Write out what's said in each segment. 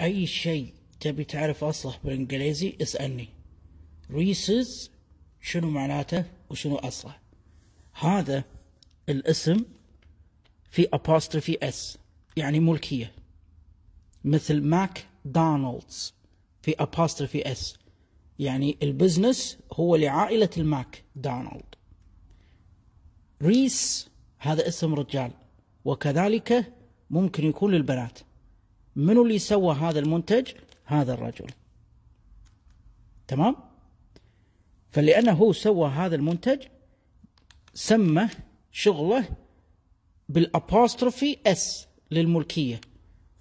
أي شيء تبي تعرف أصله بالإنجليزي اسألني ريسز شنو معناته وشنو أصله هذا الاسم في ابوستروفي اس يعني ملكية مثل ماك دونالدز في ابوستروفي اس يعني البزنس هو لعائلة الماك دونالد ريس هذا اسم رجال وكذلك ممكن يكون للبنات منو اللي سوى هذا المنتج هذا الرجل تمام فلأنه هو سوى هذا المنتج سمى شغله بالأبوستروفي اس للملكية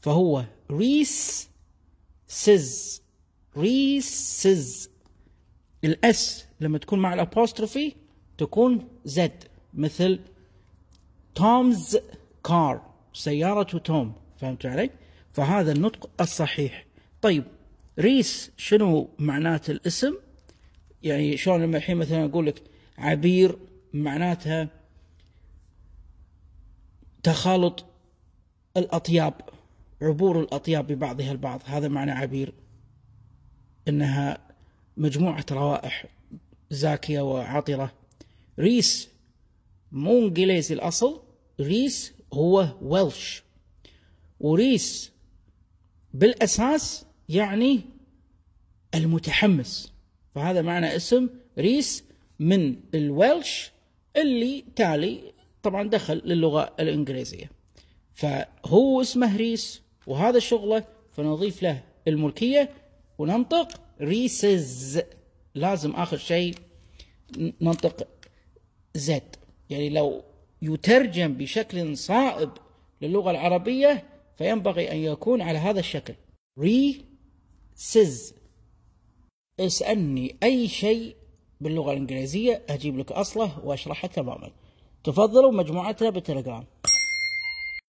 فهو ريس سيز ريس سيز الاس لما تكون مع الأبوستروفي تكون زد مثل تومز كار سيارة توم فهمت علي؟ فهذا النطق الصحيح طيب ريس شنو معنات الاسم يعني شلون لما الحين مثلا اقول لك عبير معناتها تخالط الاطياب عبور الاطياب ببعضها البعض هذا معنى عبير انها مجموعه روائح زاكيه وعطره ريس مو انجليزي الاصل ريس هو ويلش وريس بالاساس يعني المتحمس فهذا معنى اسم ريس من الويلش اللي تالي طبعا دخل للغه الانجليزيه فهو اسمه ريس وهذا شغله فنضيف له الملكيه وننطق ريسز لازم اخر شيء ننطق زد يعني لو يترجم بشكل صائب للغه العربيه فينبغي أن يكون على هذا الشكل ري سيز اسألني أي شيء باللغة الإنجليزية أجيب لك أصله وأشرحه تماما تفضلوا مجموعتنا بالتليجرام